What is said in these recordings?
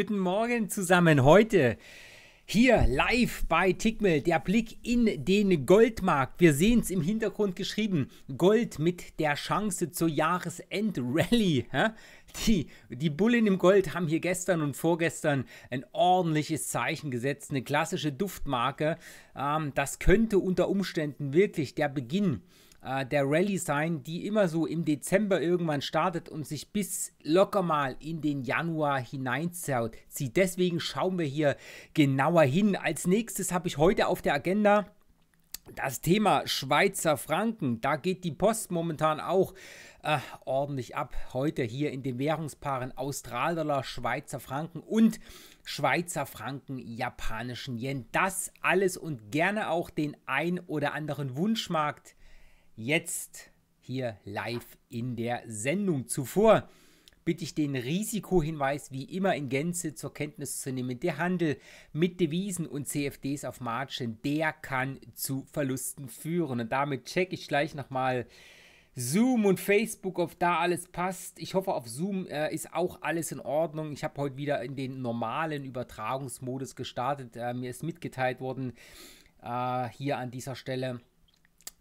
Guten Morgen zusammen. Heute hier live bei Tickmill der Blick in den Goldmarkt. Wir sehen es im Hintergrund geschrieben. Gold mit der Chance zur Jahresendrallye. Die, die Bullen im Gold haben hier gestern und vorgestern ein ordentliches Zeichen gesetzt, eine klassische Duftmarke. Ähm, das könnte unter Umständen wirklich der Beginn äh, äh, der Rallye sein, die immer so im Dezember irgendwann startet und sich bis locker mal in den Januar hineinzieht. Deswegen schauen wir hier genauer hin. Als nächstes habe ich heute auf der Agenda das Thema Schweizer Franken, da geht die Post momentan auch äh, ordentlich ab. Heute hier in den Währungspaaren Australdollar, Schweizer Franken und Schweizer Franken, japanischen Yen. Das alles und gerne auch den ein oder anderen Wunschmarkt jetzt hier live in der Sendung. Zuvor bitte ich den Risikohinweis wie immer in Gänze zur Kenntnis zu nehmen. Der Handel mit Devisen und CFDs auf Margin, der kann zu Verlusten führen. Und damit checke ich gleich nochmal Zoom und Facebook, ob da alles passt. Ich hoffe, auf Zoom äh, ist auch alles in Ordnung. Ich habe heute wieder in den normalen Übertragungsmodus gestartet. Äh, mir ist mitgeteilt worden äh, hier an dieser Stelle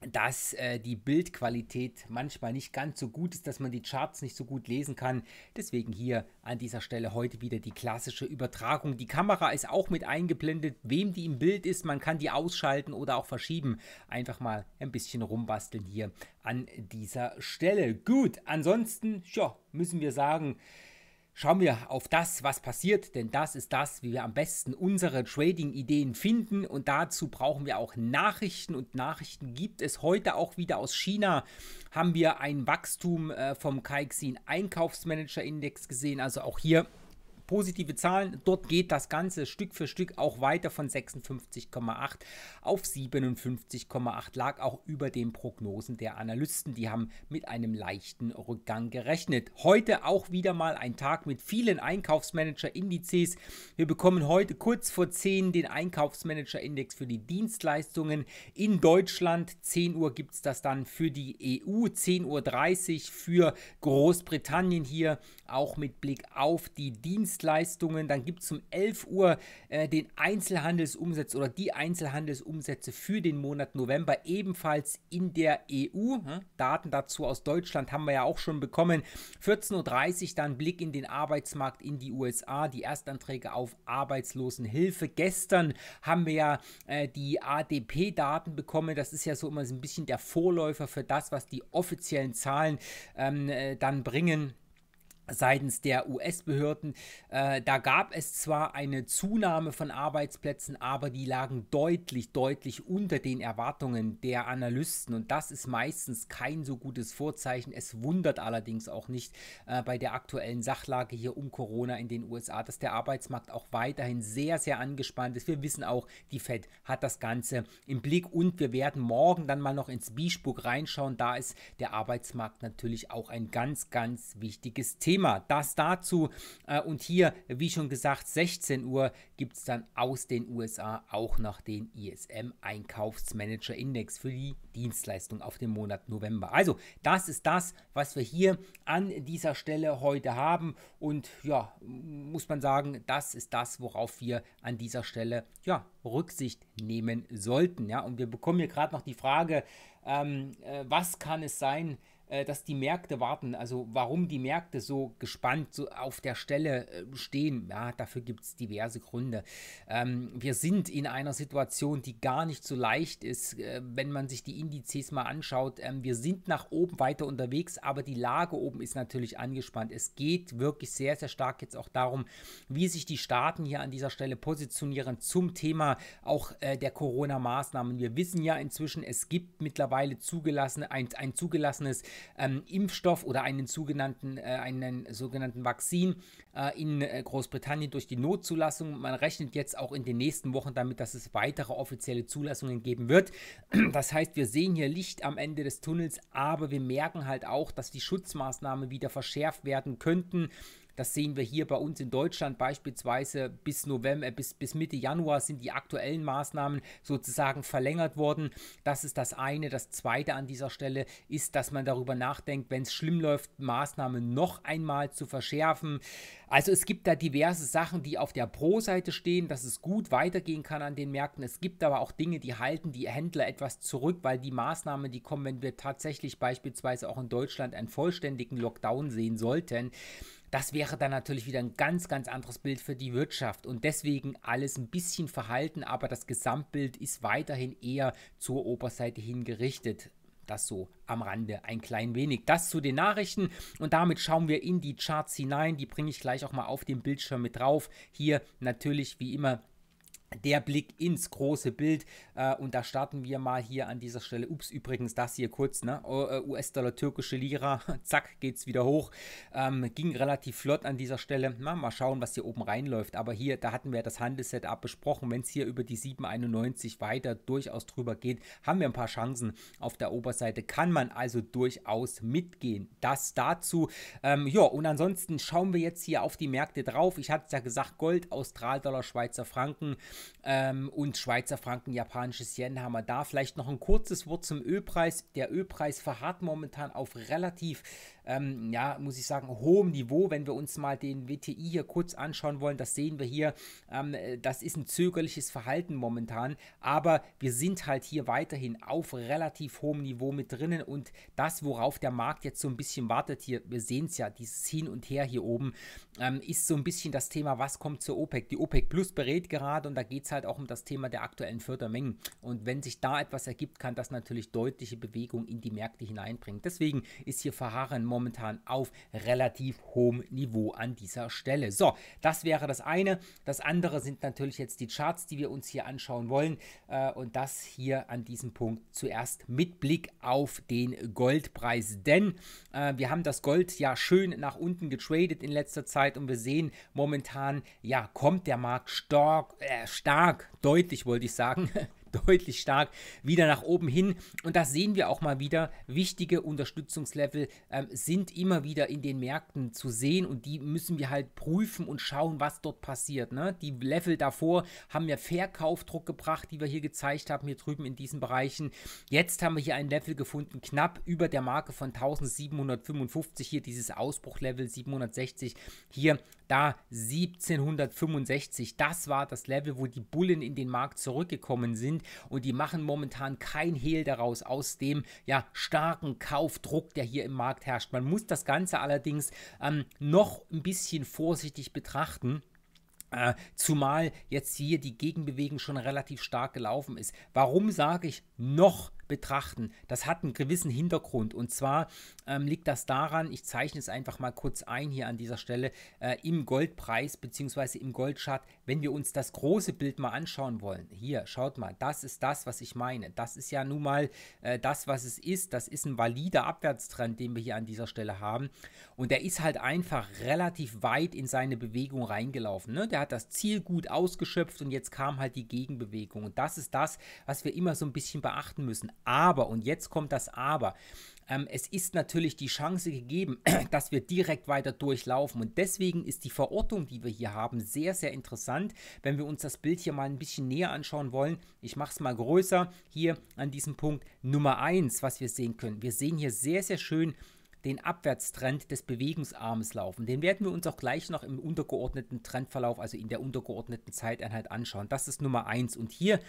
dass äh, die Bildqualität manchmal nicht ganz so gut ist, dass man die Charts nicht so gut lesen kann. Deswegen hier an dieser Stelle heute wieder die klassische Übertragung. Die Kamera ist auch mit eingeblendet, wem die im Bild ist. Man kann die ausschalten oder auch verschieben. Einfach mal ein bisschen rumbasteln hier an dieser Stelle. Gut, ansonsten, ja, müssen wir sagen, schauen wir auf das, was passiert, denn das ist das, wie wir am besten unsere Trading-Ideen finden und dazu brauchen wir auch Nachrichten und Nachrichten gibt es heute auch wieder aus China. Haben wir ein Wachstum äh, vom Kaixin Einkaufsmanager Index gesehen, also auch hier positive Zahlen. Dort geht das Ganze Stück für Stück auch weiter von 56,8 auf 57,8, lag auch über den Prognosen der Analysten. Die haben mit einem leichten Rückgang gerechnet. Heute auch wieder mal ein Tag mit vielen Einkaufsmanager-Indizes. Wir bekommen heute kurz vor 10 den Einkaufsmanager-Index für die Dienstleistungen in Deutschland. 10 Uhr gibt es das dann für die EU, 10.30 Uhr für Großbritannien hier, auch mit Blick auf die Dienstleistungen. Dienstleistungen. Dann gibt es um 11 Uhr äh, den Einzelhandelsumsatz oder die Einzelhandelsumsätze für den Monat November, ebenfalls in der EU. Hm? Daten dazu aus Deutschland haben wir ja auch schon bekommen. 14.30 Uhr dann Blick in den Arbeitsmarkt in die USA, die Erstanträge auf Arbeitslosenhilfe. Gestern haben wir ja äh, die ADP-Daten bekommen. Das ist ja so immer so ein bisschen der Vorläufer für das, was die offiziellen Zahlen ähm, äh, dann bringen seitens der US-Behörden. Äh, da gab es zwar eine Zunahme von Arbeitsplätzen, aber die lagen deutlich, deutlich unter den Erwartungen der Analysten und das ist meistens kein so gutes Vorzeichen. Es wundert allerdings auch nicht äh, bei der aktuellen Sachlage hier um Corona in den USA, dass der Arbeitsmarkt auch weiterhin sehr, sehr angespannt ist. Wir wissen auch, die Fed hat das Ganze im Blick und wir werden morgen dann mal noch ins Biesburg reinschauen. Da ist der Arbeitsmarkt natürlich auch ein ganz, ganz wichtiges Thema immer. Das dazu äh, und hier, wie schon gesagt, 16 Uhr gibt es dann aus den USA auch noch den ISM Einkaufsmanager Index für die Dienstleistung auf den Monat November. Also das ist das, was wir hier an dieser Stelle heute haben und ja, muss man sagen, das ist das, worauf wir an dieser Stelle ja Rücksicht nehmen sollten. Ja, und wir bekommen hier gerade noch die Frage, ähm, äh, was kann es sein, äh, äh, dass die Märkte warten. Also warum die Märkte so gespannt so auf der Stelle äh, stehen, ja, dafür gibt es diverse Gründe. Ähm, wir sind in einer Situation, die gar nicht so leicht ist, äh, wenn man sich die Indizes mal anschaut. Ähm, wir sind nach oben weiter unterwegs, aber die Lage oben ist natürlich angespannt. Es geht wirklich sehr, sehr stark jetzt auch darum, wie sich die Staaten hier an dieser Stelle positionieren zum Thema auch äh, der Corona-Maßnahmen. Wir wissen ja inzwischen, es gibt mittlerweile zugelassene, ein, ein zugelassenes ähm, Impfstoff oder einen, sogenannten, äh, einen sogenannten Vakzin äh, in äh, Großbritannien durch die Notzulassung. Man rechnet jetzt auch in den nächsten Wochen damit, dass es weitere offizielle Zulassungen geben wird. Das heißt, wir sehen hier Licht am Ende des Tunnels, aber wir merken halt auch, dass die Schutzmaßnahmen wieder verschärft werden könnten. Das sehen wir hier bei uns in Deutschland beispielsweise bis November, äh, bis, bis Mitte Januar sind die aktuellen Maßnahmen sozusagen verlängert worden. Das ist das eine. Das zweite an dieser Stelle ist, dass man darüber nachdenkt, wenn es schlimm läuft, Maßnahmen noch einmal zu verschärfen. Also es gibt da diverse Sachen, die auf der Pro-Seite stehen, dass es gut weitergehen kann an den Märkten. Es gibt aber auch Dinge, die halten die Händler etwas zurück, weil die Maßnahmen, die kommen, wenn wir tatsächlich beispielsweise auch in Deutschland einen vollständigen Lockdown sehen sollten, das wäre dann natürlich wieder ein ganz, ganz anderes Bild für die Wirtschaft und deswegen alles ein bisschen verhalten, aber das Gesamtbild ist weiterhin eher zur Oberseite hingerichtet. Das so am Rande ein klein wenig. Das zu den Nachrichten und damit schauen wir in die Charts hinein. Die bringe ich gleich auch mal auf dem Bildschirm mit drauf. Hier natürlich wie immer der Blick ins große Bild. Äh, und da starten wir mal hier an dieser Stelle. Ups, übrigens, das hier kurz, ne? Äh, US-Dollar, türkische Lira, zack, geht's wieder hoch. Ähm, ging relativ flott an dieser Stelle. Na, mal schauen, was hier oben reinläuft. Aber hier, da hatten wir das Handelssetup besprochen. Wenn es hier über die 791 weiter durchaus drüber geht, haben wir ein paar Chancen auf der Oberseite. Kann man also durchaus mitgehen. Das dazu. Ähm, ja, und ansonsten schauen wir jetzt hier auf die Märkte drauf. Ich hatte es ja gesagt, Gold, Austral-Dollar, Schweizer Franken. Ähm, und Schweizer Franken, japanisches Yen haben wir da. Vielleicht noch ein kurzes Wort zum Ölpreis. Der Ölpreis verharrt momentan auf relativ ähm, ja, muss ich sagen, hohem Niveau. Wenn wir uns mal den WTI hier kurz anschauen wollen, das sehen wir hier, ähm, äh, das ist ein zögerliches Verhalten momentan, aber wir sind halt hier weiterhin auf relativ hohem Niveau mit drinnen und das, worauf der Markt jetzt so ein bisschen wartet hier, wir sehen es ja, dieses Hin und Her hier oben, ähm, ist so ein bisschen das Thema, was kommt zur OPEC. Die OPEC Plus berät gerade und da geht es halt auch um das Thema der aktuellen Fördermengen und wenn sich da etwas ergibt, kann das natürlich deutliche Bewegung in die Märkte hineinbringen. Deswegen ist hier Verharren momentan momentan auf relativ hohem Niveau an dieser Stelle. So, das wäre das eine. Das andere sind natürlich jetzt die Charts, die wir uns hier anschauen wollen. Äh, und das hier an diesem Punkt zuerst mit Blick auf den Goldpreis. Denn äh, wir haben das Gold ja schön nach unten getradet in letzter Zeit und wir sehen momentan, ja, kommt der Markt stark, äh, stark, deutlich wollte ich sagen, deutlich stark wieder nach oben hin. Und da sehen wir auch mal wieder. Wichtige Unterstützungslevel ähm, sind immer wieder in den Märkten zu sehen und die müssen wir halt prüfen und schauen, was dort passiert. Ne? Die Level davor haben ja Verkaufdruck gebracht, die wir hier gezeigt haben, hier drüben in diesen Bereichen. Jetzt haben wir hier ein Level gefunden, knapp über der Marke von 1755, hier dieses Ausbruchlevel 760. Hier da 1765. Das war das Level, wo die Bullen in den Markt zurückgekommen sind und die machen momentan kein Hehl daraus aus dem ja starken Kaufdruck, der hier im Markt herrscht. Man muss das Ganze allerdings ähm, noch ein bisschen vorsichtig betrachten. Äh, zumal jetzt hier die Gegenbewegung schon relativ stark gelaufen ist. Warum sage ich noch betrachten. Das hat einen gewissen Hintergrund und zwar ähm, liegt das daran, ich zeichne es einfach mal kurz ein hier an dieser Stelle, äh, im Goldpreis bzw. im Goldchart, wenn wir uns das große Bild mal anschauen wollen. Hier, schaut mal, das ist das, was ich meine. Das ist ja nun mal äh, das, was es ist. Das ist ein valider Abwärtstrend, den wir hier an dieser Stelle haben und der ist halt einfach relativ weit in seine Bewegung reingelaufen. Ne? Der hat das Ziel gut ausgeschöpft und jetzt kam halt die Gegenbewegung und das ist das, was wir immer so ein bisschen beachten müssen. Aber, und jetzt kommt das Aber, ähm, es ist natürlich die Chance gegeben, dass wir direkt weiter durchlaufen. Und deswegen ist die Verortung, die wir hier haben, sehr, sehr interessant. Wenn wir uns das Bild hier mal ein bisschen näher anschauen wollen, ich mache es mal größer, hier an diesem Punkt Nummer 1, was wir sehen können. Wir sehen hier sehr, sehr schön den Abwärtstrend des Bewegungsarmes laufen. Den werden wir uns auch gleich noch im untergeordneten Trendverlauf, also in der untergeordneten Zeiteinheit anschauen. Das ist Nummer 1 und hier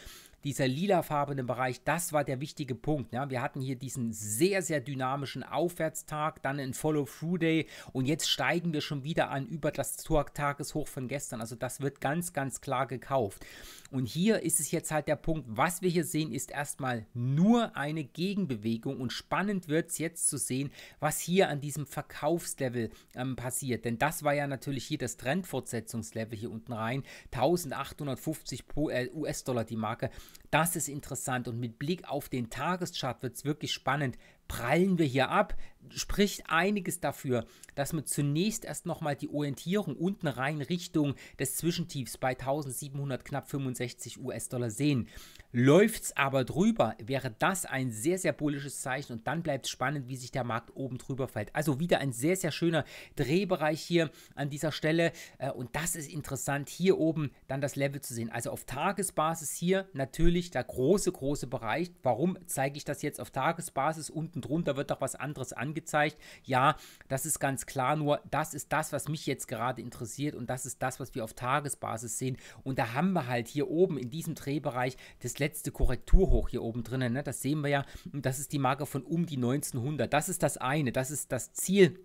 dieser lilafarbene Bereich, das war der wichtige Punkt. Ja? Wir hatten hier diesen sehr, sehr dynamischen Aufwärtstag, dann ein Follow-Through-Day und jetzt steigen wir schon wieder an über das Tageshoch von gestern. Also das wird ganz, ganz klar gekauft. Und hier ist es jetzt halt der Punkt, was wir hier sehen, ist erstmal nur eine Gegenbewegung und spannend wird es jetzt zu sehen, was hier an diesem Verkaufslevel ähm, passiert. Denn das war ja natürlich hier das Trendfortsetzungslevel hier unten rein. 1850 äh, US-Dollar die Marke. Das ist interessant und mit Blick auf den Tageschart wird es wirklich spannend. Prallen wir hier ab? spricht einiges dafür, dass man zunächst erst nochmal die Orientierung unten rein Richtung des Zwischentiefs bei 1700 knapp 65 US-Dollar sehen. Läuft es aber drüber, wäre das ein sehr, sehr bullisches Zeichen und dann bleibt es spannend, wie sich der Markt oben drüber fällt. Also wieder ein sehr, sehr schöner Drehbereich hier an dieser Stelle äh, und das ist interessant, hier oben dann das Level zu sehen. Also auf Tagesbasis hier natürlich der große, große Bereich. Warum zeige ich das jetzt auf Tagesbasis? Unten drunter wird doch was anderes angezeigt gezeigt. Ja, das ist ganz klar, nur das ist das, was mich jetzt gerade interessiert und das ist das, was wir auf Tagesbasis sehen. Und da haben wir halt hier oben in diesem Drehbereich das letzte Korrekturhoch hier oben drinnen. Ne? Das sehen wir ja. Und das ist die Marke von um die 1900. Das ist das eine. Das ist das Ziel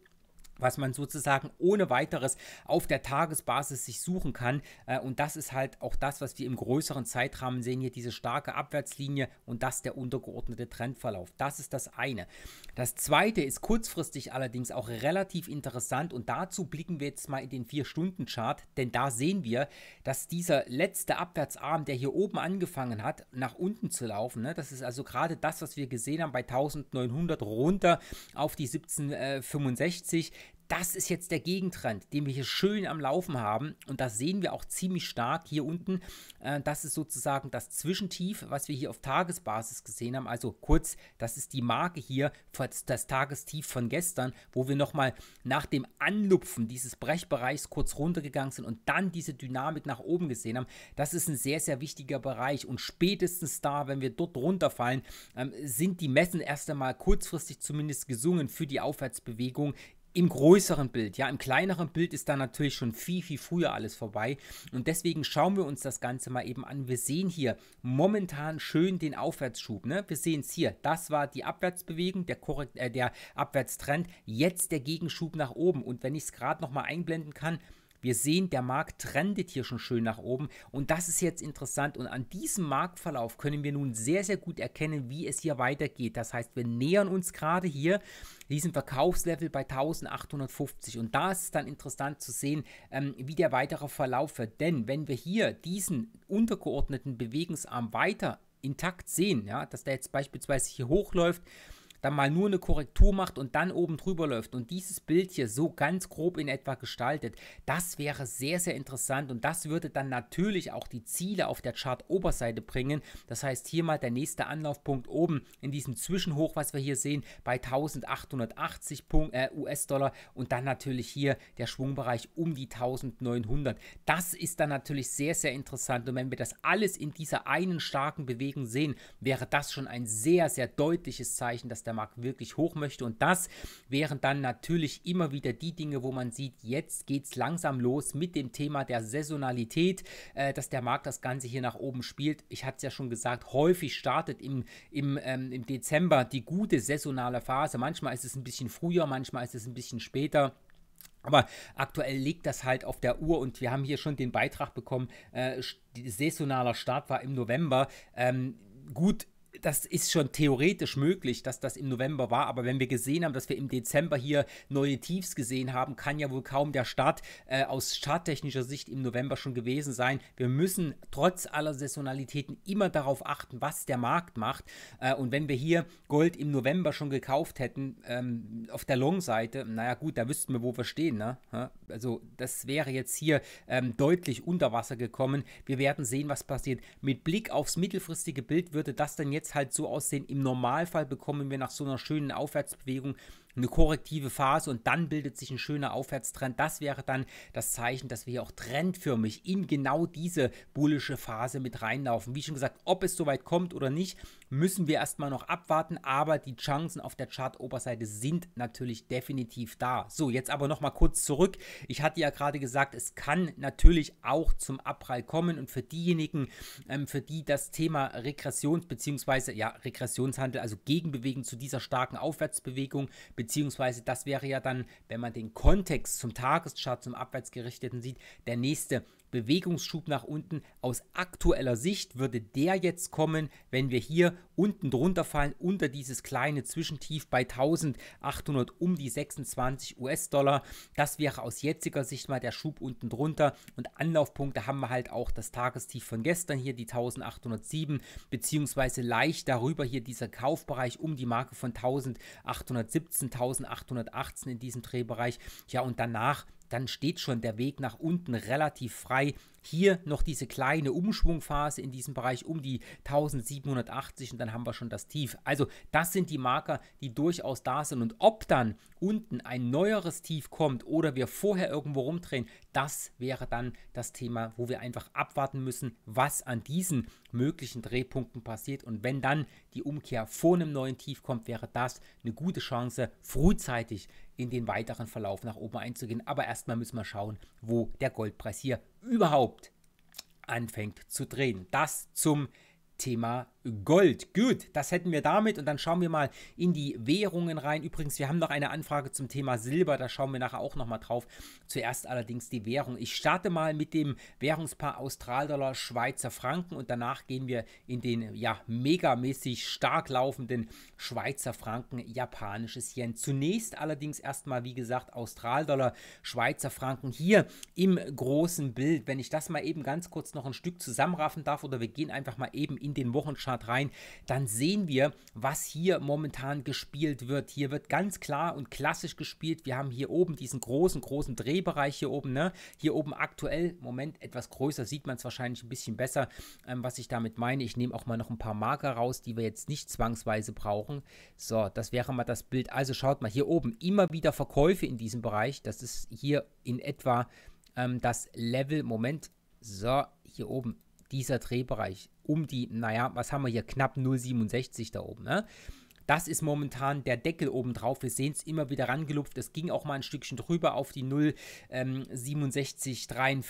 was man sozusagen ohne weiteres auf der Tagesbasis sich suchen kann. Äh, und das ist halt auch das, was wir im größeren Zeitrahmen sehen, hier diese starke Abwärtslinie und das der untergeordnete Trendverlauf. Das ist das eine. Das zweite ist kurzfristig allerdings auch relativ interessant und dazu blicken wir jetzt mal in den 4-Stunden-Chart, denn da sehen wir, dass dieser letzte Abwärtsarm, der hier oben angefangen hat, nach unten zu laufen, ne? das ist also gerade das, was wir gesehen haben bei 1900 runter auf die 1765, das ist jetzt der Gegentrend, den wir hier schön am Laufen haben. Und das sehen wir auch ziemlich stark hier unten. Äh, das ist sozusagen das Zwischentief, was wir hier auf Tagesbasis gesehen haben. Also kurz, das ist die Marke hier, das Tagestief von gestern, wo wir nochmal nach dem Anlupfen dieses Brechbereichs kurz runtergegangen sind und dann diese Dynamik nach oben gesehen haben. Das ist ein sehr, sehr wichtiger Bereich. Und spätestens da, wenn wir dort runterfallen, ähm, sind die Messen erst einmal kurzfristig zumindest gesungen für die Aufwärtsbewegung im größeren Bild, ja, im kleineren Bild ist da natürlich schon viel, viel früher alles vorbei. Und deswegen schauen wir uns das Ganze mal eben an. Wir sehen hier momentan schön den Aufwärtsschub. Ne? Wir sehen es hier. Das war die Abwärtsbewegung, der, Korrekt, äh, der Abwärtstrend. Jetzt der Gegenschub nach oben. Und wenn ich es gerade nochmal einblenden kann, wir sehen, der Markt trendet hier schon schön nach oben und das ist jetzt interessant und an diesem Marktverlauf können wir nun sehr, sehr gut erkennen, wie es hier weitergeht. Das heißt, wir nähern uns gerade hier diesem Verkaufslevel bei 1850 und da ist es dann interessant zu sehen, ähm, wie der weitere Verlauf wird. Denn wenn wir hier diesen untergeordneten Bewegungsarm weiter intakt sehen, ja, dass der jetzt beispielsweise hier hochläuft, dann mal nur eine Korrektur macht und dann oben drüber läuft und dieses Bild hier so ganz grob in etwa gestaltet, das wäre sehr, sehr interessant und das würde dann natürlich auch die Ziele auf der Chart-Oberseite bringen. Das heißt, hier mal der nächste Anlaufpunkt oben in diesem Zwischenhoch, was wir hier sehen, bei 1880 äh, US-Dollar und dann natürlich hier der Schwungbereich um die 1900. Das ist dann natürlich sehr, sehr interessant und wenn wir das alles in dieser einen starken Bewegung sehen, wäre das schon ein sehr, sehr deutliches Zeichen, dass der Markt wirklich hoch möchte. Und das wären dann natürlich immer wieder die Dinge, wo man sieht, jetzt geht es langsam los mit dem Thema der Saisonalität, äh, dass der Markt das Ganze hier nach oben spielt. Ich hatte es ja schon gesagt, häufig startet im, im, ähm, im Dezember die gute saisonale Phase. Manchmal ist es ein bisschen früher, manchmal ist es ein bisschen später. Aber aktuell liegt das halt auf der Uhr und wir haben hier schon den Beitrag bekommen, äh, saisonaler Start war im November. Ähm, gut, das ist schon theoretisch möglich, dass das im November war, aber wenn wir gesehen haben, dass wir im Dezember hier neue Tiefs gesehen haben, kann ja wohl kaum der Start äh, aus charttechnischer Sicht im November schon gewesen sein. Wir müssen trotz aller Saisonalitäten immer darauf achten, was der Markt macht. Äh, und wenn wir hier Gold im November schon gekauft hätten, ähm, auf der Long-Seite, naja gut, da wüssten wir, wo wir stehen. Ne? Also das wäre jetzt hier ähm, deutlich unter Wasser gekommen. Wir werden sehen, was passiert. Mit Blick aufs mittelfristige Bild würde das dann jetzt jetzt halt so aussehen. Im Normalfall bekommen wir nach so einer schönen Aufwärtsbewegung eine korrektive Phase und dann bildet sich ein schöner Aufwärtstrend. Das wäre dann das Zeichen, dass wir hier auch trendförmig in genau diese bullische Phase mit reinlaufen. Wie schon gesagt, ob es soweit kommt oder nicht, müssen wir erstmal noch abwarten, aber die Chancen auf der Chart-Oberseite sind natürlich definitiv da. So, jetzt aber nochmal kurz zurück. Ich hatte ja gerade gesagt, es kann natürlich auch zum Abprall kommen und für diejenigen, ähm, für die das Thema Regressions- bzw. ja, Regressionshandel, also Gegenbewegen zu dieser starken Aufwärtsbewegung, beziehungsweise das wäre ja dann, wenn man den Kontext zum Tageschart, zum Abwärtsgerichteten sieht, der nächste Bewegungsschub nach unten aus aktueller Sicht würde der jetzt kommen, wenn wir hier unten drunter fallen, unter dieses kleine Zwischentief bei 1800 um die 26 US-Dollar. Das wäre aus jetziger Sicht mal der Schub unten drunter und Anlaufpunkte haben wir halt auch das Tagestief von gestern hier, die 1807, beziehungsweise leicht darüber hier dieser Kaufbereich um die Marke von 1817, 1818 in diesem Drehbereich. Ja, und danach dann steht schon der Weg nach unten relativ frei hier noch diese kleine Umschwungphase in diesem Bereich um die 1780 und dann haben wir schon das Tief. Also das sind die Marker, die durchaus da sind und ob dann unten ein neueres Tief kommt oder wir vorher irgendwo rumdrehen, das wäre dann das Thema, wo wir einfach abwarten müssen, was an diesen möglichen Drehpunkten passiert und wenn dann die Umkehr vor einem neuen Tief kommt, wäre das eine gute Chance, frühzeitig in den weiteren Verlauf nach oben einzugehen. Aber erstmal müssen wir schauen, wo der Goldpreis hier überhaupt anfängt zu drehen. Das zum Thema Gold. Gut, das hätten wir damit und dann schauen wir mal in die Währungen rein. Übrigens, wir haben noch eine Anfrage zum Thema Silber, da schauen wir nachher auch nochmal drauf. Zuerst allerdings die Währung. Ich starte mal mit dem Währungspaar Australdollar, Schweizer Franken und danach gehen wir in den ja megamäßig stark laufenden Schweizer Franken, japanisches Yen. Zunächst allerdings erstmal, wie gesagt, Australdollar, Schweizer Franken hier im großen Bild. Wenn ich das mal eben ganz kurz noch ein Stück zusammenraffen darf oder wir gehen einfach mal eben in den Wochenchart Monat rein, dann sehen wir, was hier momentan gespielt wird. Hier wird ganz klar und klassisch gespielt. Wir haben hier oben diesen großen, großen Drehbereich hier oben. Ne? Hier oben aktuell, Moment, etwas größer, sieht man es wahrscheinlich ein bisschen besser, ähm, was ich damit meine. Ich nehme auch mal noch ein paar Marker raus, die wir jetzt nicht zwangsweise brauchen. So, das wäre mal das Bild. Also schaut mal, hier oben immer wieder Verkäufe in diesem Bereich. Das ist hier in etwa ähm, das Level. Moment, so, hier oben dieser Drehbereich um die, naja, was haben wir hier, knapp 0,67 da oben. Ne? Das ist momentan der Deckel oben drauf. Wir sehen es immer wieder rangelupft. Es ging auch mal ein Stückchen drüber auf die 0,6743. Ähm,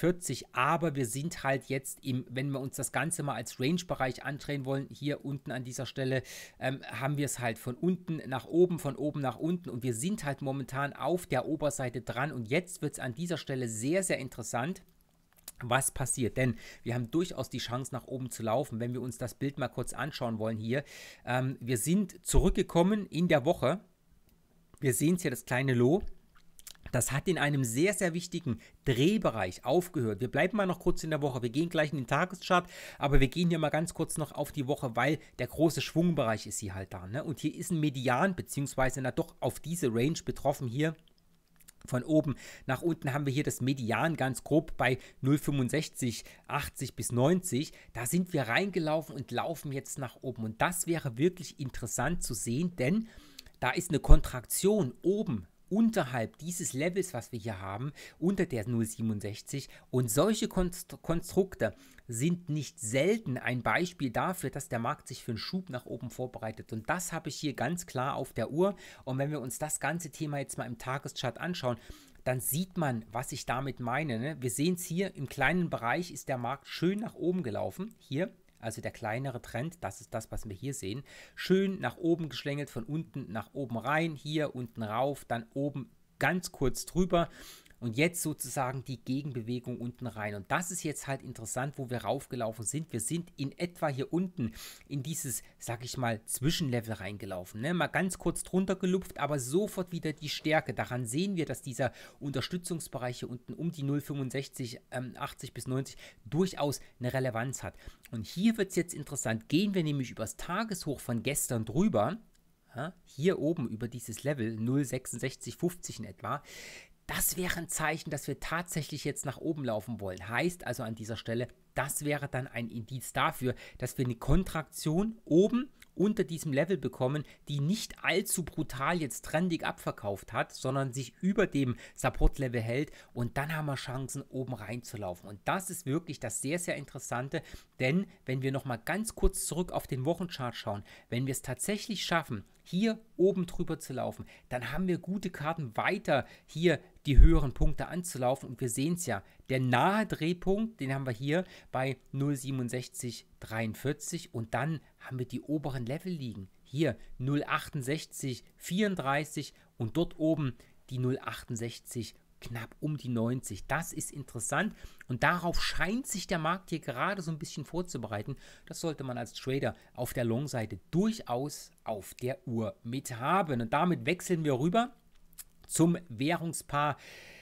aber wir sind halt jetzt im, wenn wir uns das Ganze mal als Range-Bereich andrehen wollen, hier unten an dieser Stelle, ähm, haben wir es halt von unten nach oben, von oben nach unten. Und wir sind halt momentan auf der Oberseite dran. Und jetzt wird es an dieser Stelle sehr, sehr interessant was passiert. Denn wir haben durchaus die Chance, nach oben zu laufen. Wenn wir uns das Bild mal kurz anschauen wollen hier. Ähm, wir sind zurückgekommen in der Woche. Wir sehen es hier, das kleine Low. Das hat in einem sehr, sehr wichtigen Drehbereich aufgehört. Wir bleiben mal noch kurz in der Woche. Wir gehen gleich in den Tageschart, aber wir gehen hier mal ganz kurz noch auf die Woche, weil der große Schwungbereich ist hier halt da. Ne? Und hier ist ein Median, beziehungsweise na doch auf diese Range betroffen hier von oben nach unten haben wir hier das Median ganz grob bei 0,65, 80 bis 90. Da sind wir reingelaufen und laufen jetzt nach oben. Und das wäre wirklich interessant zu sehen, denn da ist eine Kontraktion oben unterhalb dieses Levels, was wir hier haben, unter der 067. Und solche Konstrukte sind nicht selten ein Beispiel dafür, dass der Markt sich für einen Schub nach oben vorbereitet. Und das habe ich hier ganz klar auf der Uhr. Und wenn wir uns das ganze Thema jetzt mal im Tageschart anschauen, dann sieht man, was ich damit meine. Ne? Wir sehen es hier, im kleinen Bereich ist der Markt schön nach oben gelaufen. Hier, also der kleinere Trend, das ist das, was wir hier sehen. Schön nach oben geschlängelt, von unten nach oben rein, hier unten rauf, dann oben ganz kurz drüber und jetzt sozusagen die Gegenbewegung unten rein. Und das ist jetzt halt interessant, wo wir raufgelaufen sind. Wir sind in etwa hier unten in dieses, sag ich mal, Zwischenlevel reingelaufen. Ne? Mal ganz kurz drunter gelupft, aber sofort wieder die Stärke. Daran sehen wir, dass dieser Unterstützungsbereich hier unten um die 0,65, ähm, 80 bis 90 durchaus eine Relevanz hat. Und hier wird es jetzt interessant. Gehen wir nämlich übers Tageshoch von gestern drüber, hier oben über dieses Level 0,6650 in etwa, das wäre ein Zeichen, dass wir tatsächlich jetzt nach oben laufen wollen. Heißt also an dieser Stelle, das wäre dann ein Indiz dafür, dass wir eine Kontraktion oben unter diesem Level bekommen, die nicht allzu brutal jetzt trendig abverkauft hat, sondern sich über dem Support-Level hält und dann haben wir Chancen, oben reinzulaufen. Und das ist wirklich das sehr, sehr Interessante, denn wenn wir nochmal ganz kurz zurück auf den Wochenchart schauen, wenn wir es tatsächlich schaffen, hier oben drüber zu laufen, dann haben wir gute Karten weiter hier die höheren Punkte anzulaufen. Und wir sehen es ja, der nahe Drehpunkt, den haben wir hier bei 0,6743 und dann haben wir die oberen Level liegen. Hier 0,6834 und dort oben die 0,68 knapp um die 90. Das ist interessant und darauf scheint sich der Markt hier gerade so ein bisschen vorzubereiten. Das sollte man als Trader auf der Long-Seite durchaus auf der Uhr mit haben. Und damit wechseln wir rüber zum Währungspaar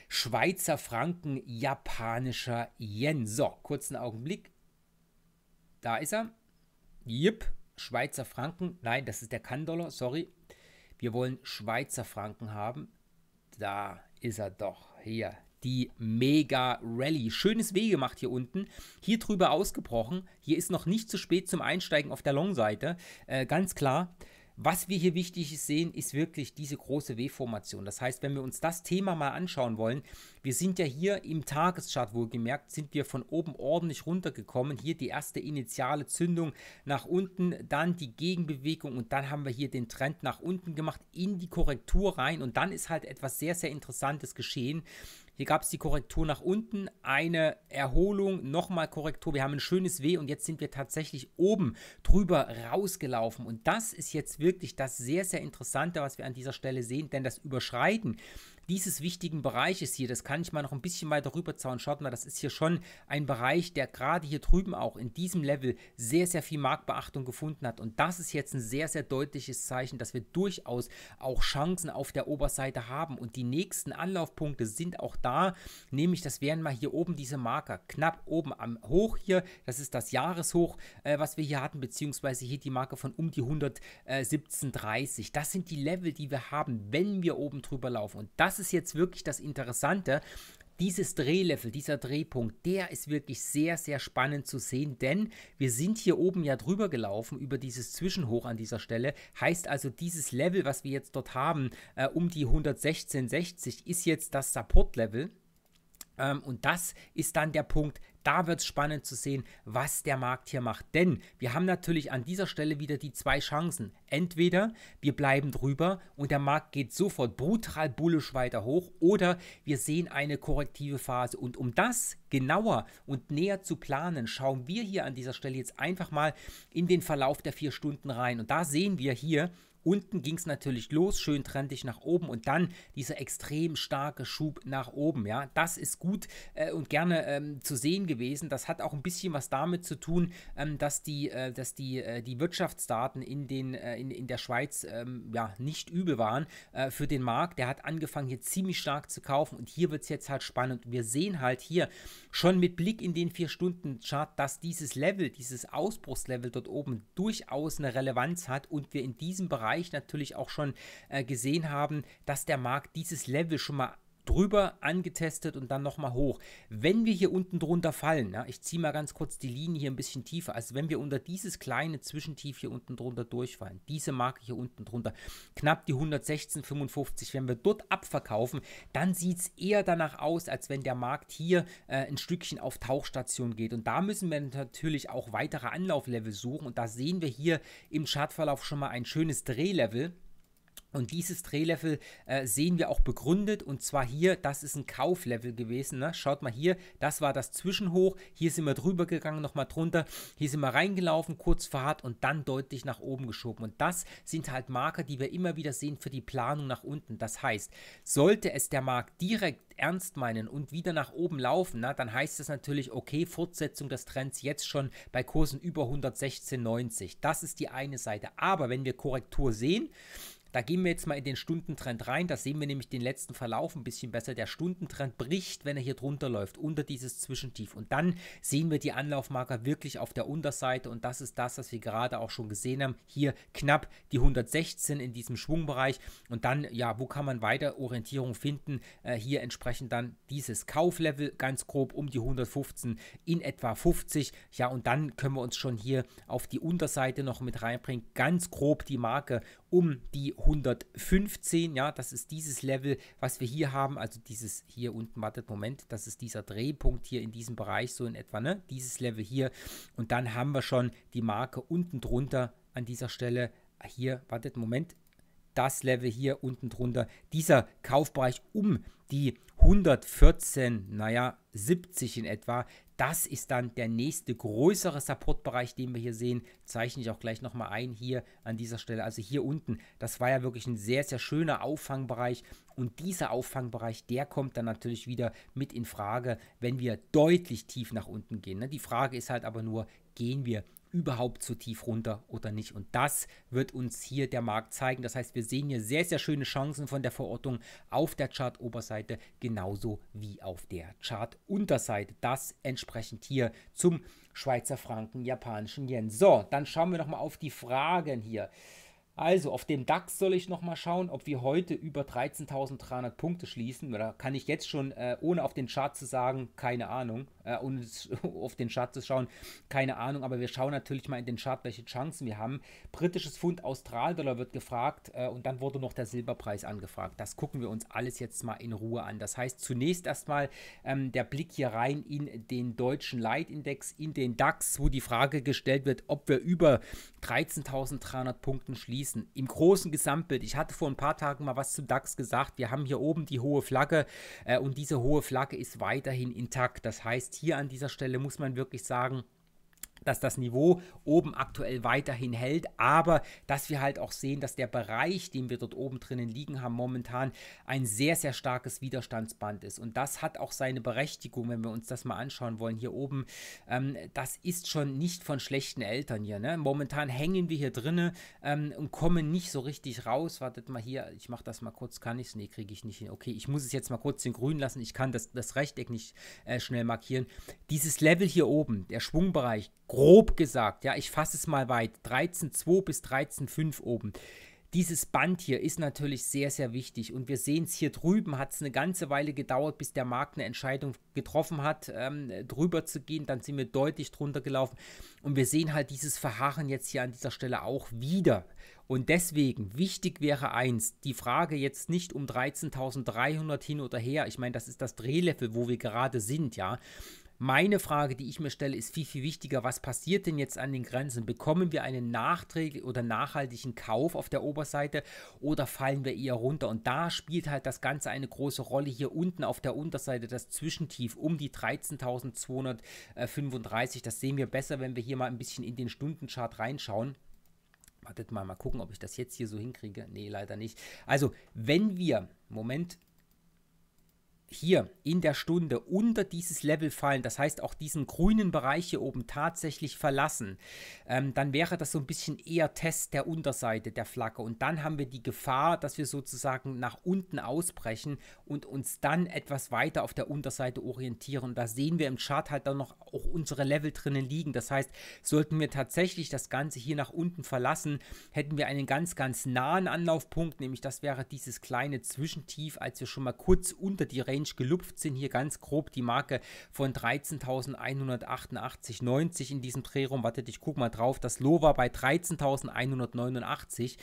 Schweizer Franken, japanischer Yen. So, kurzen Augenblick. Da ist er. Jip, Schweizer Franken. Nein, das ist der kann sorry. Wir wollen Schweizer Franken haben. Da ist er doch. Hier, die Mega Rally. Schönes Weh gemacht hier unten. Hier drüber ausgebrochen. Hier ist noch nicht zu spät zum Einsteigen auf der Long-Seite. Äh, ganz klar. Was wir hier wichtig sehen, ist wirklich diese große W-Formation. Das heißt, wenn wir uns das Thema mal anschauen wollen, wir sind ja hier im Tageschart wohlgemerkt, sind wir von oben ordentlich runtergekommen. Hier die erste initiale Zündung nach unten, dann die Gegenbewegung und dann haben wir hier den Trend nach unten gemacht, in die Korrektur rein und dann ist halt etwas sehr, sehr Interessantes geschehen. Hier gab es die Korrektur nach unten, eine Erholung, nochmal Korrektur. Wir haben ein schönes W und jetzt sind wir tatsächlich oben drüber rausgelaufen. Und das ist jetzt wirklich das sehr, sehr Interessante, was wir an dieser Stelle sehen, denn das Überschreiten dieses wichtigen Bereiches hier. Das kann ich mal noch ein bisschen weiter rüberzauen. Schaut mal, das ist hier schon ein Bereich, der gerade hier drüben auch in diesem Level sehr, sehr viel Marktbeachtung gefunden hat. Und das ist jetzt ein sehr, sehr deutliches Zeichen, dass wir durchaus auch Chancen auf der Oberseite haben. Und die nächsten Anlaufpunkte sind auch da, nämlich das wären mal hier oben diese Marker, knapp oben am Hoch hier. Das ist das Jahreshoch, äh, was wir hier hatten, beziehungsweise hier die Marke von um die 117,30. Das sind die Level, die wir haben, wenn wir oben drüber laufen. Und das das ist jetzt wirklich das Interessante. Dieses Drehlevel, dieser Drehpunkt, der ist wirklich sehr, sehr spannend zu sehen, denn wir sind hier oben ja drüber gelaufen über dieses Zwischenhoch an dieser Stelle. Heißt also, dieses Level, was wir jetzt dort haben, äh, um die 116,60, ist jetzt das Support-Level ähm, und das ist dann der Punkt, da wird es spannend zu sehen, was der Markt hier macht. Denn wir haben natürlich an dieser Stelle wieder die zwei Chancen. Entweder wir bleiben drüber und der Markt geht sofort brutal bullisch weiter hoch oder wir sehen eine korrektive Phase. Und um das genauer und näher zu planen, schauen wir hier an dieser Stelle jetzt einfach mal in den Verlauf der vier Stunden rein. Und da sehen wir hier Unten ging es natürlich los, schön trendig nach oben und dann dieser extrem starke Schub nach oben. Ja, das ist gut äh, und gerne ähm, zu sehen gewesen. Das hat auch ein bisschen was damit zu tun, ähm, dass die, äh, dass die, äh, die Wirtschaftsdaten in, den, äh, in, in der Schweiz ähm, ja, nicht übel waren äh, für den Markt. Der hat angefangen hier ziemlich stark zu kaufen und hier wird es jetzt halt spannend. Wir sehen halt hier schon mit Blick in den 4-Stunden-Chart, dass dieses Level, dieses Ausbruchslevel dort oben durchaus eine Relevanz hat und wir in diesem Bereich Bereich natürlich auch schon äh, gesehen haben, dass der Markt dieses Level schon mal drüber angetestet und dann nochmal hoch. Wenn wir hier unten drunter fallen, ja, ich ziehe mal ganz kurz die Linie hier ein bisschen tiefer, also wenn wir unter dieses kleine Zwischentief hier unten drunter durchfallen, diese Marke hier unten drunter, knapp die 116,55, wenn wir dort abverkaufen, dann sieht es eher danach aus, als wenn der Markt hier äh, ein Stückchen auf Tauchstation geht. Und da müssen wir natürlich auch weitere Anlauflevel suchen und da sehen wir hier im Chartverlauf schon mal ein schönes Drehlevel und dieses Drehlevel äh, sehen wir auch begründet und zwar hier, das ist ein Kauflevel gewesen. Ne? Schaut mal hier, das war das Zwischenhoch. Hier sind wir drüber gegangen, nochmal drunter. Hier sind wir reingelaufen, kurz verharrt und dann deutlich nach oben geschoben. Und das sind halt Marker, die wir immer wieder sehen für die Planung nach unten. Das heißt, sollte es der Markt direkt ernst meinen und wieder nach oben laufen, na, dann heißt das natürlich, okay, Fortsetzung des Trends jetzt schon bei Kursen über 116,90. Das ist die eine Seite. Aber wenn wir Korrektur sehen da gehen wir jetzt mal in den Stundentrend rein. Da sehen wir nämlich den letzten Verlauf ein bisschen besser. Der Stundentrend bricht, wenn er hier drunter läuft, unter dieses Zwischentief. Und dann sehen wir die Anlaufmarker wirklich auf der Unterseite. Und das ist das, was wir gerade auch schon gesehen haben. Hier knapp die 116 in diesem Schwungbereich. Und dann, ja, wo kann man weiter Orientierung finden? Äh, hier entsprechend dann dieses Kauflevel ganz grob um die 115 in etwa 50. Ja, und dann können wir uns schon hier auf die Unterseite noch mit reinbringen. Ganz grob die Marke um die 115. 115, ja, das ist dieses Level, was wir hier haben, also dieses hier unten, wartet, Moment, das ist dieser Drehpunkt hier in diesem Bereich, so in etwa, ne, dieses Level hier und dann haben wir schon die Marke unten drunter an dieser Stelle, hier, wartet, Moment, das Level hier unten drunter, dieser Kaufbereich um die 114, naja, 70 in etwa, das ist dann der nächste größere Supportbereich, den wir hier sehen. Zeichne ich auch gleich nochmal ein hier an dieser Stelle. Also hier unten, das war ja wirklich ein sehr, sehr schöner Auffangbereich. Und dieser Auffangbereich, der kommt dann natürlich wieder mit in Frage, wenn wir deutlich tief nach unten gehen. Ne? Die Frage ist halt aber nur, gehen wir überhaupt zu tief runter oder nicht. Und das wird uns hier der Markt zeigen. Das heißt, wir sehen hier sehr, sehr schöne Chancen von der Verortung auf der Chart-Oberseite genauso wie auf der Chart-Unterseite. Das entsprechend hier zum Schweizer Franken, japanischen Yen. So, dann schauen wir nochmal auf die Fragen hier. Also auf dem DAX soll ich nochmal schauen, ob wir heute über 13.300 Punkte schließen. Da kann ich jetzt schon, äh, ohne auf den Chart zu sagen, keine Ahnung, äh, ohne auf den Chart zu schauen, keine Ahnung. Aber wir schauen natürlich mal in den Chart, welche Chancen wir haben. Britisches Pfund, Australdollar wird gefragt äh, und dann wurde noch der Silberpreis angefragt. Das gucken wir uns alles jetzt mal in Ruhe an. Das heißt zunächst erstmal ähm, der Blick hier rein in den deutschen Leitindex, in den DAX, wo die Frage gestellt wird, ob wir über 13.300 Punkten schließen schießen im großen Gesamtbild. Ich hatte vor ein paar Tagen mal was zum DAX gesagt. Wir haben hier oben die hohe Flagge äh, und diese hohe Flagge ist weiterhin intakt. Das heißt, hier an dieser Stelle muss man wirklich sagen, dass das Niveau oben aktuell weiterhin hält, aber dass wir halt auch sehen, dass der Bereich, den wir dort oben drinnen liegen haben, momentan ein sehr, sehr starkes Widerstandsband ist. Und das hat auch seine Berechtigung, wenn wir uns das mal anschauen wollen hier oben. Ähm, das ist schon nicht von schlechten Eltern hier. Ne? Momentan hängen wir hier drinnen ähm, und kommen nicht so richtig raus. Wartet mal hier, ich mache das mal kurz, kann ich es? Nee, kriege ich nicht hin. Okay, ich muss es jetzt mal kurz in grün lassen. Ich kann das, das Rechteck nicht äh, schnell markieren. Dieses Level hier oben, der Schwungbereich, grob gesagt, ja, ich fasse es mal weit, 13.2 bis 13.5 oben. Dieses Band hier ist natürlich sehr, sehr wichtig und wir sehen es hier drüben, hat es eine ganze Weile gedauert, bis der Markt eine Entscheidung getroffen hat, ähm, drüber zu gehen, dann sind wir deutlich drunter gelaufen und wir sehen halt dieses Verharren jetzt hier an dieser Stelle auch wieder. Und deswegen, wichtig wäre eins, die Frage jetzt nicht um 13.300 hin oder her, ich meine, das ist das Drehlevel, wo wir gerade sind, ja, meine Frage, die ich mir stelle, ist viel, viel wichtiger. Was passiert denn jetzt an den Grenzen? Bekommen wir einen nachträglichen oder nachhaltigen Kauf auf der Oberseite oder fallen wir eher runter? Und da spielt halt das Ganze eine große Rolle. Hier unten auf der Unterseite das Zwischentief um die 13.235. Das sehen wir besser, wenn wir hier mal ein bisschen in den Stundenchart reinschauen. Wartet mal, mal gucken, ob ich das jetzt hier so hinkriege. Nee, leider nicht. Also, wenn wir, Moment, hier in der Stunde unter dieses Level fallen, das heißt auch diesen grünen Bereich hier oben tatsächlich verlassen, ähm, dann wäre das so ein bisschen eher Test der Unterseite der Flagge. Und dann haben wir die Gefahr, dass wir sozusagen nach unten ausbrechen und uns dann etwas weiter auf der Unterseite orientieren. da sehen wir im Chart halt dann noch auch unsere Level drinnen liegen. Das heißt, sollten wir tatsächlich das Ganze hier nach unten verlassen, hätten wir einen ganz, ganz nahen Anlaufpunkt, nämlich das wäre dieses kleine Zwischentief, als wir schon mal kurz unter die Range Range gelupft sind. Hier ganz grob die Marke von 13.188,90 in diesem Drehraum. Wartet, ich gucke mal drauf. Das Low war bei 13.189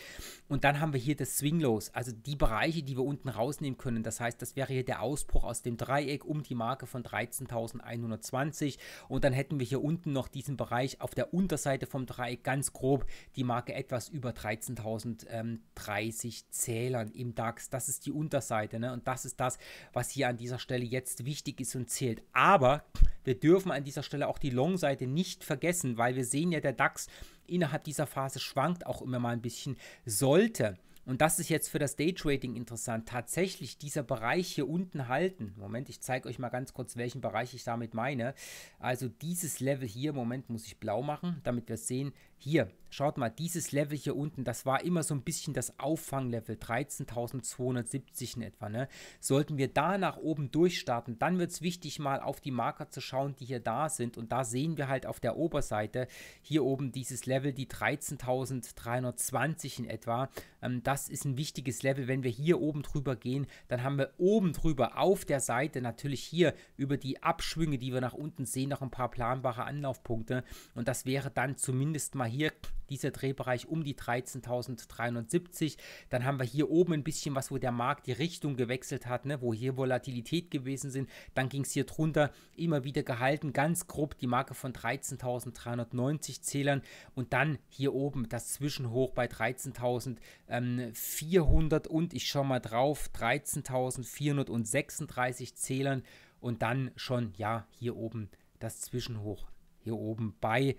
und dann haben wir hier das Swing Lows, also die Bereiche, die wir unten rausnehmen können. Das heißt, das wäre hier der Ausbruch aus dem Dreieck um die Marke von 13.120 und dann hätten wir hier unten noch diesen Bereich auf der Unterseite vom Dreieck ganz grob die Marke etwas über 13.030 Zählern im DAX. Das ist die Unterseite ne? und das ist das, was hier hier an dieser Stelle jetzt wichtig ist und zählt. Aber wir dürfen an dieser Stelle auch die Long-Seite nicht vergessen, weil wir sehen ja, der DAX innerhalb dieser Phase schwankt auch immer mal ein bisschen. Sollte und das ist jetzt für das Daytrading interessant. Tatsächlich dieser Bereich hier unten halten. Moment, ich zeige euch mal ganz kurz, welchen Bereich ich damit meine. Also dieses Level hier, Moment, muss ich blau machen, damit wir sehen. Hier, schaut mal, dieses Level hier unten, das war immer so ein bisschen das Auffanglevel, 13.270 in etwa. Ne? Sollten wir da nach oben durchstarten, dann wird es wichtig, mal auf die Marker zu schauen, die hier da sind. Und da sehen wir halt auf der Oberseite hier oben dieses Level, die 13.320 in etwa. Ähm, das ist ein wichtiges Level. Wenn wir hier oben drüber gehen, dann haben wir oben drüber auf der Seite natürlich hier über die Abschwünge, die wir nach unten sehen, noch ein paar planbare Anlaufpunkte. Und das wäre dann zumindest mal hier dieser Drehbereich um die 13.370. Dann haben wir hier oben ein bisschen was, wo der Markt die Richtung gewechselt hat, ne? wo hier Volatilität gewesen sind. Dann ging es hier drunter immer wieder gehalten, ganz grob die Marke von 13.390 Zählern und dann hier oben das Zwischenhoch bei 13.400 und ich schaue mal drauf, 13.436 Zählern und dann schon, ja, hier oben das Zwischenhoch. Hier oben bei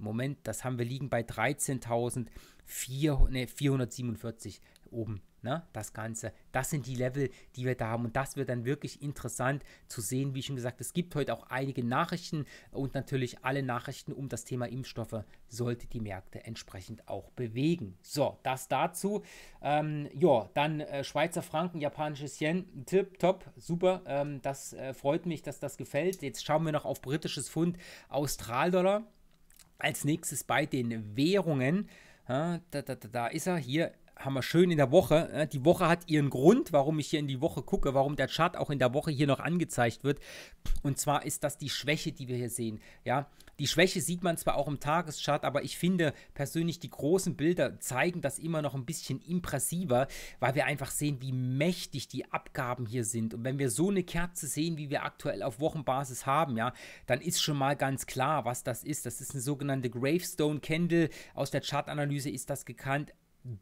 Moment, das haben wir liegen bei 13.447 nee, oben. Ne? Das Ganze, das sind die Level, die wir da haben. Und das wird dann wirklich interessant zu sehen. Wie schon gesagt, es gibt heute auch einige Nachrichten und natürlich alle Nachrichten um das Thema Impfstoffe sollte die Märkte entsprechend auch bewegen. So, das dazu. Ähm, ja, dann äh, Schweizer Franken, japanisches Yen, tip top, super. Ähm, das äh, freut mich, dass das gefällt. Jetzt schauen wir noch auf britisches Pfund, Australdollar. Als nächstes bei den Währungen. Ja, da, da, da, da ist er. Hier haben wir schön in der Woche. Die Woche hat ihren Grund, warum ich hier in die Woche gucke, warum der Chart auch in der Woche hier noch angezeigt wird. Und zwar ist das die Schwäche, die wir hier sehen. Ja, die Schwäche sieht man zwar auch im Tageschart, aber ich finde persönlich, die großen Bilder zeigen das immer noch ein bisschen impressiver, weil wir einfach sehen, wie mächtig die Abgaben hier sind. Und wenn wir so eine Kerze sehen, wie wir aktuell auf Wochenbasis haben, ja, dann ist schon mal ganz klar, was das ist. Das ist eine sogenannte Gravestone Candle. Aus der Chartanalyse ist das gekannt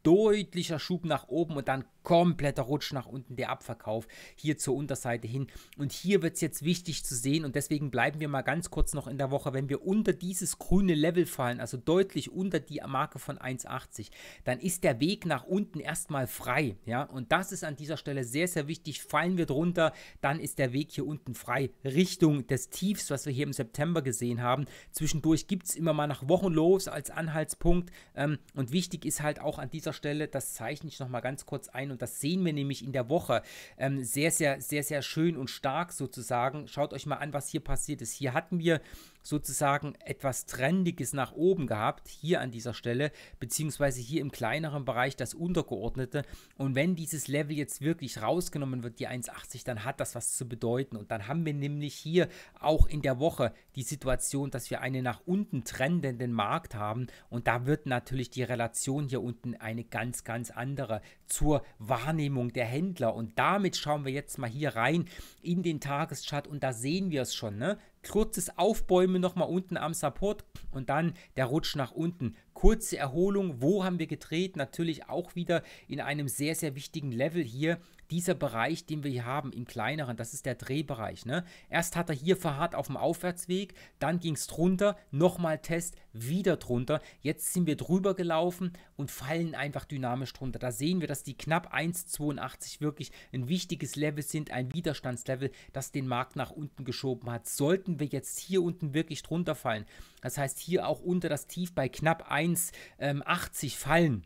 deutlicher Schub nach oben und dann kompletter Rutsch nach unten, der Abverkauf hier zur Unterseite hin. Und hier wird es jetzt wichtig zu sehen und deswegen bleiben wir mal ganz kurz noch in der Woche. Wenn wir unter dieses grüne Level fallen, also deutlich unter die Marke von 1,80, dann ist der Weg nach unten erstmal frei. Ja? Und das ist an dieser Stelle sehr, sehr wichtig. Fallen wir drunter, dann ist der Weg hier unten frei Richtung des Tiefs, was wir hier im September gesehen haben. Zwischendurch gibt es immer mal nach Wochen los als Anhaltspunkt ähm, und wichtig ist halt auch an dieser Stelle, das zeichne ich nochmal ganz kurz ein und das sehen wir nämlich in der Woche ähm, sehr, sehr, sehr, sehr schön und stark sozusagen. Schaut euch mal an, was hier passiert ist. Hier hatten wir sozusagen etwas Trendiges nach oben gehabt, hier an dieser Stelle, beziehungsweise hier im kleineren Bereich das Untergeordnete. Und wenn dieses Level jetzt wirklich rausgenommen wird, die 1,80, dann hat das was zu bedeuten. Und dann haben wir nämlich hier auch in der Woche die Situation, dass wir einen nach unten trendenden Markt haben. Und da wird natürlich die Relation hier unten eine ganz, ganz andere zur Wahrnehmung der Händler. Und damit schauen wir jetzt mal hier rein in den Tageschart und da sehen wir es schon. Ne? kurzes Aufbäumen nochmal unten am Support und dann der Rutsch nach unten. Kurze Erholung, wo haben wir gedreht? Natürlich auch wieder in einem sehr, sehr wichtigen Level hier dieser Bereich, den wir hier haben, im kleineren, das ist der Drehbereich. Ne? Erst hat er hier verharrt auf dem Aufwärtsweg, dann ging es drunter, nochmal Test, wieder drunter. Jetzt sind wir drüber gelaufen und fallen einfach dynamisch drunter. Da sehen wir, dass die knapp 1,82 wirklich ein wichtiges Level sind, ein Widerstandslevel, das den Markt nach unten geschoben hat. Sollten wir jetzt hier unten wirklich drunter fallen, das heißt hier auch unter das Tief bei knapp 1,80 ähm, fallen,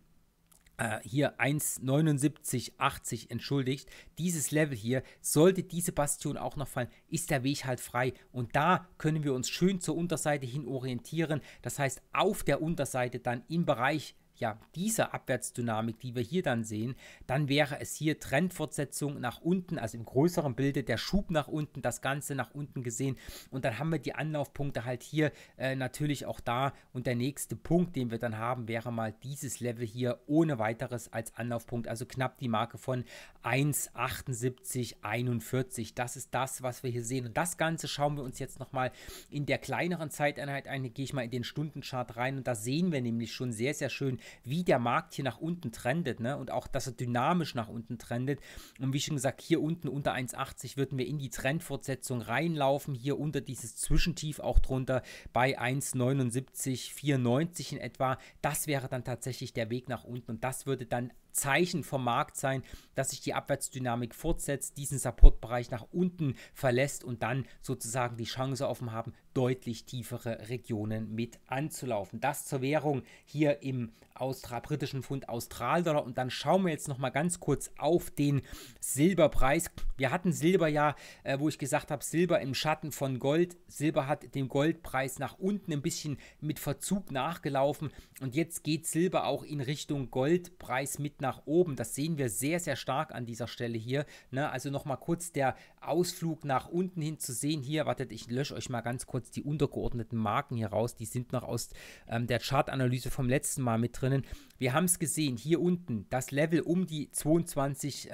äh, hier 1,79,80 entschuldigt. Dieses Level hier, sollte diese Bastion auch noch fallen, ist der Weg halt frei. Und da können wir uns schön zur Unterseite hin orientieren. Das heißt, auf der Unterseite dann im Bereich ja, dieser Abwärtsdynamik, die wir hier dann sehen, dann wäre es hier Trendfortsetzung nach unten, also im größeren Bilde der Schub nach unten, das Ganze nach unten gesehen. Und dann haben wir die Anlaufpunkte halt hier äh, natürlich auch da. Und der nächste Punkt, den wir dann haben, wäre mal dieses Level hier ohne weiteres als Anlaufpunkt, also knapp die Marke von 1,7841. Das ist das, was wir hier sehen. Und das Ganze schauen wir uns jetzt nochmal in der kleineren Zeiteinheit ein. Hier gehe ich mal in den Stundenchart rein und da sehen wir nämlich schon sehr, sehr schön, wie der Markt hier nach unten trendet ne? und auch, dass er dynamisch nach unten trendet. Und wie schon gesagt, hier unten unter 1,80 würden wir in die Trendfortsetzung reinlaufen, hier unter dieses Zwischentief auch drunter bei 1,79,94 in etwa. Das wäre dann tatsächlich der Weg nach unten und das würde dann Zeichen vom Markt sein, dass sich die Abwärtsdynamik fortsetzt, diesen Supportbereich nach unten verlässt und dann sozusagen die Chance offen haben, deutlich tiefere Regionen mit anzulaufen. Das zur Währung hier im Austra britischen Pfund Australdollar. Und dann schauen wir jetzt nochmal ganz kurz auf den Silberpreis. Wir hatten Silber ja, äh, wo ich gesagt habe, Silber im Schatten von Gold. Silber hat dem Goldpreis nach unten ein bisschen mit Verzug nachgelaufen. Und jetzt geht Silber auch in Richtung Goldpreis mit nach oben. Das sehen wir sehr, sehr stark an dieser Stelle hier. Ne? Also nochmal kurz der Ausflug nach unten hin zu sehen. Hier, wartet, ich lösche euch mal ganz kurz kurz die untergeordneten Marken hier raus. Die sind noch aus ähm, der Chartanalyse vom letzten Mal mit drinnen. Wir haben es gesehen, hier unten das Level um die 22,58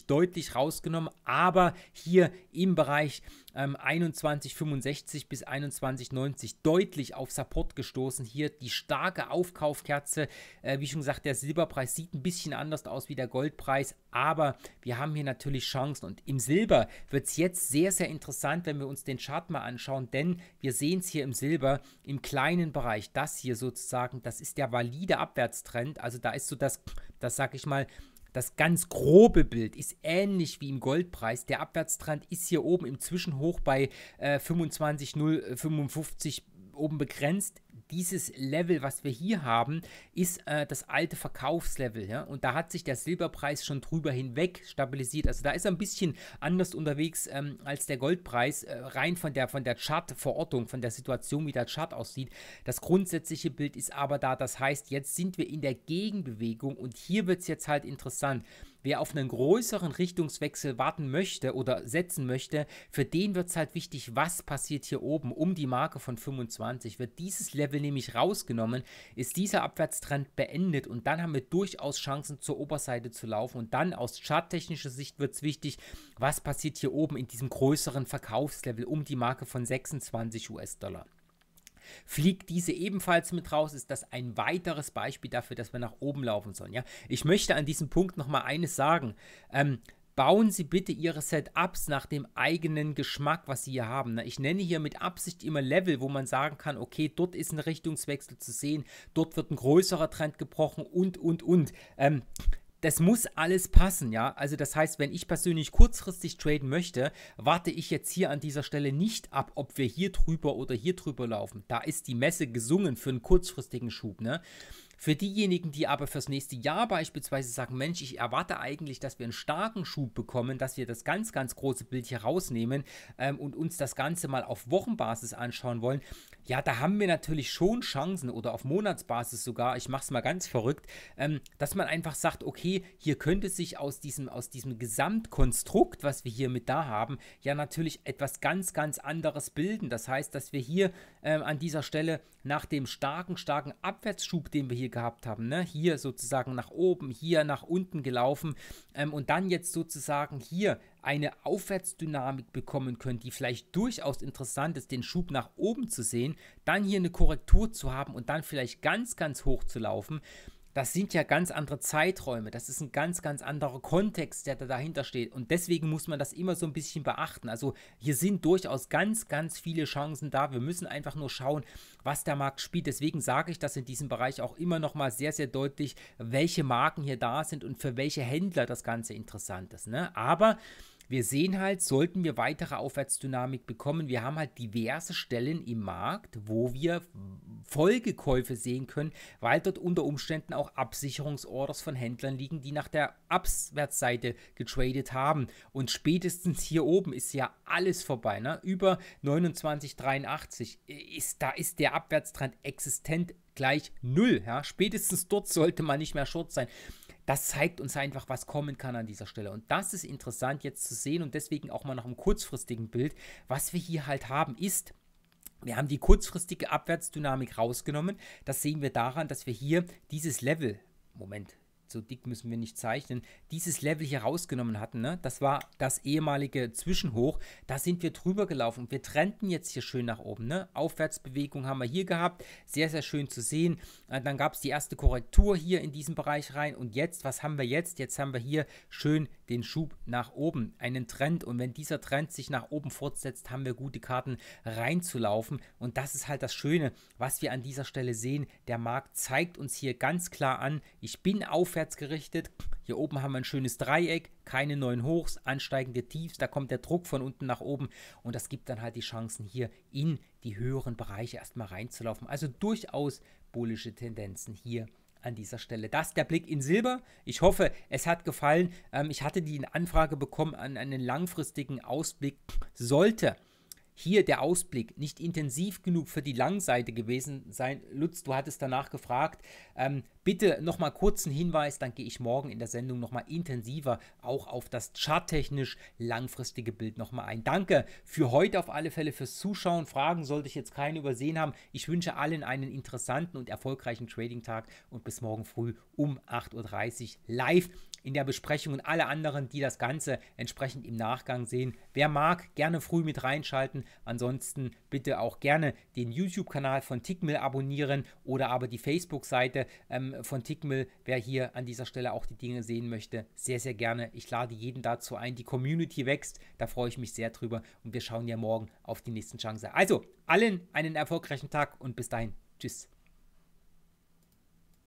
äh, deutlich rausgenommen, aber hier im Bereich ähm, 21,65 bis 21,90 deutlich auf Support gestoßen. Hier die starke Aufkaufkerze. Äh, wie schon gesagt, der Silberpreis sieht ein bisschen anders aus wie der Goldpreis, aber wir haben hier natürlich Chancen. Und im Silber wird es jetzt sehr, sehr interessant, wenn wir uns den Chart mal anschauen, denn wir sehen es hier im Silber im kleinen Bereich. Das hier sozusagen, das ist der valide Abschluss. Abwärtstrend. Also da ist so das, das sag ich mal, das ganz grobe Bild ist ähnlich wie im Goldpreis. Der Abwärtstrend ist hier oben im Zwischenhoch bei äh, 25,055 äh, oben begrenzt dieses Level, was wir hier haben, ist äh, das alte Verkaufslevel. Ja? Und da hat sich der Silberpreis schon drüber hinweg stabilisiert. Also da ist er ein bisschen anders unterwegs ähm, als der Goldpreis, äh, rein von der, von der Chart-Verortung, von der Situation, wie der Chart aussieht. Das grundsätzliche Bild ist aber da. Das heißt, jetzt sind wir in der Gegenbewegung und hier wird es jetzt halt interessant. Wer auf einen größeren Richtungswechsel warten möchte oder setzen möchte, für den wird es halt wichtig, was passiert hier oben um die Marke von 25. Wird dieses Level nämlich rausgenommen, ist dieser Abwärtstrend beendet und dann haben wir durchaus Chancen zur Oberseite zu laufen. Und dann aus charttechnischer Sicht wird es wichtig, was passiert hier oben in diesem größeren Verkaufslevel um die Marke von 26 US-Dollar fliegt diese ebenfalls mit raus, ist das ein weiteres Beispiel dafür, dass wir nach oben laufen sollen. Ja? Ich möchte an diesem Punkt nochmal eines sagen. Ähm, bauen Sie bitte Ihre Setups nach dem eigenen Geschmack, was Sie hier haben. Ne? Ich nenne hier mit Absicht immer Level, wo man sagen kann, okay, dort ist ein Richtungswechsel zu sehen, dort wird ein größerer Trend gebrochen und, und, und. Ähm, das muss alles passen, ja. Also das heißt, wenn ich persönlich kurzfristig traden möchte, warte ich jetzt hier an dieser Stelle nicht ab, ob wir hier drüber oder hier drüber laufen. Da ist die Messe gesungen für einen kurzfristigen Schub, ne? Für diejenigen, die aber fürs nächste Jahr beispielsweise sagen, Mensch, ich erwarte eigentlich, dass wir einen starken Schub bekommen, dass wir das ganz, ganz große Bild hier rausnehmen ähm, und uns das Ganze mal auf Wochenbasis anschauen wollen, ja, da haben wir natürlich schon Chancen oder auf Monatsbasis sogar, ich mache es mal ganz verrückt, ähm, dass man einfach sagt, okay, hier könnte sich aus diesem, aus diesem Gesamtkonstrukt, was wir hier mit da haben, ja natürlich etwas ganz, ganz anderes bilden. Das heißt, dass wir hier ähm, an dieser Stelle nach dem starken, starken Abwärtsschub, den wir hier gehabt haben, ne, hier sozusagen nach oben, hier nach unten gelaufen ähm, und dann jetzt sozusagen hier eine Aufwärtsdynamik bekommen könnt, die vielleicht durchaus interessant ist, den Schub nach oben zu sehen, dann hier eine Korrektur zu haben und dann vielleicht ganz, ganz hoch zu laufen, das sind ja ganz andere Zeiträume, das ist ein ganz, ganz anderer Kontext, der da dahinter steht. Und deswegen muss man das immer so ein bisschen beachten. Also hier sind durchaus ganz, ganz viele Chancen da. Wir müssen einfach nur schauen, was der Markt spielt. Deswegen sage ich das in diesem Bereich auch immer nochmal sehr, sehr deutlich, welche Marken hier da sind und für welche Händler das Ganze interessant ist. Ne? Aber wir sehen halt, sollten wir weitere Aufwärtsdynamik bekommen, wir haben halt diverse Stellen im Markt, wo wir Folgekäufe sehen können, weil dort unter Umständen auch Absicherungsorders von Händlern liegen, die nach der Abwärtsseite getradet haben. Und spätestens hier oben ist ja alles vorbei. Ne? Über 29,83 ist, da ist der Abwärtstrend existent gleich null. Ja? Spätestens dort sollte man nicht mehr short sein. Das zeigt uns einfach, was kommen kann an dieser Stelle. Und das ist interessant jetzt zu sehen und deswegen auch mal nach einem kurzfristigen Bild. Was wir hier halt haben, ist, wir haben die kurzfristige Abwärtsdynamik rausgenommen. Das sehen wir daran, dass wir hier dieses Level, Moment, so dick müssen wir nicht zeichnen, dieses Level hier rausgenommen hatten. Ne? Das war das ehemalige Zwischenhoch. Da sind wir drüber gelaufen und wir trennten jetzt hier schön nach oben. Ne? Aufwärtsbewegung haben wir hier gehabt. Sehr, sehr schön zu sehen. Äh, dann gab es die erste Korrektur hier in diesen Bereich rein. Und jetzt, was haben wir jetzt? Jetzt haben wir hier schön den Schub nach oben, einen Trend. Und wenn dieser Trend sich nach oben fortsetzt, haben wir gute Karten reinzulaufen. Und das ist halt das Schöne, was wir an dieser Stelle sehen. Der Markt zeigt uns hier ganz klar an, ich bin aufwärts gerichtet. Hier oben haben wir ein schönes Dreieck, keine neuen Hochs, ansteigende Tiefs, da kommt der Druck von unten nach oben und das gibt dann halt die Chancen hier in die höheren Bereiche erstmal reinzulaufen. Also durchaus bullische Tendenzen hier an dieser Stelle. Das der Blick in Silber. Ich hoffe, es hat gefallen. Ähm, ich hatte die Anfrage bekommen an einen langfristigen Ausblick. Sollte hier der Ausblick nicht intensiv genug für die Langseite gewesen sein. Lutz, du hattest danach gefragt. Ähm, bitte nochmal kurzen Hinweis, dann gehe ich morgen in der Sendung nochmal intensiver auch auf das charttechnisch langfristige Bild nochmal ein. Danke für heute auf alle Fälle fürs Zuschauen. Fragen sollte ich jetzt keine übersehen haben. Ich wünsche allen einen interessanten und erfolgreichen Trading-Tag und bis morgen früh um 8.30 Uhr live in der Besprechung und alle anderen, die das Ganze entsprechend im Nachgang sehen. Wer mag, gerne früh mit reinschalten. Ansonsten bitte auch gerne den YouTube-Kanal von Tickmill abonnieren oder aber die Facebook-Seite ähm, von Tickmill, wer hier an dieser Stelle auch die Dinge sehen möchte. Sehr, sehr gerne. Ich lade jeden dazu ein. Die Community wächst. Da freue ich mich sehr drüber und wir schauen ja morgen auf die nächsten Chancen. Also, allen einen erfolgreichen Tag und bis dahin. Tschüss.